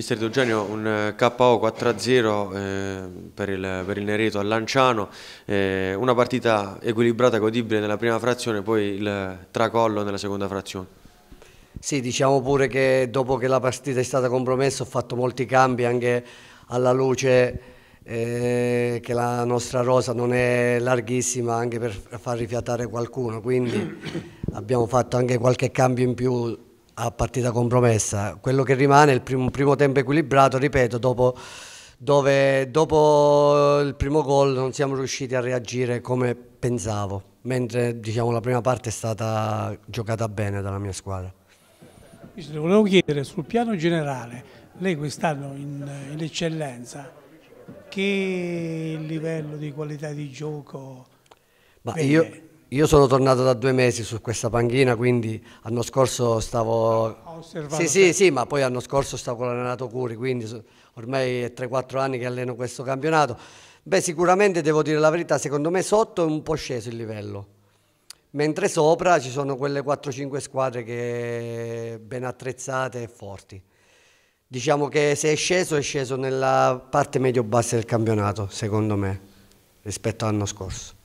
Mister Di Eugenio, un eh, KO 4-0 eh, per, per, il, Nereto a Lanciano, eh, una partita equilibrata, godibile nella prima frazione, poi il tracollo nella seconda frazione. Sì, diciamo pure che dopo che la partita è stata compromessa ho fatto molti cambi anche alla luce eh, che la nostra rosa non è larghissima anche per far rifiatare qualcuno, quindi abbiamo fatto anche qualche cambio in più a partita compromessa. Quello che rimane è il primo, primo tempo equilibrato, ripeto, dopo, dove dopo il primo gol non siamo riusciti a reagire come pensavo, mentre diciamo, la prima parte è stata giocata bene dalla mia squadra. Vice, volevo chiedere sul piano generale, lei quest'anno in, in eccellenza, che livello di qualità di gioco... Ma io, io sono tornato da due mesi su questa panchina, quindi l'anno scorso stavo... Ah, ho osservato. Sì, sì, sì, ma poi l'anno scorso stavo con l'allenato Curi, quindi ormai è 3-4 anni che alleno questo campionato. Beh, sicuramente devo dire la verità, secondo me sotto è un po' sceso il livello, mentre sopra ci sono quelle 4-5 squadre che ben attrezzate e forti. Diciamo che se è sceso è sceso nella parte medio-bassa del campionato, secondo me, rispetto all'anno scorso.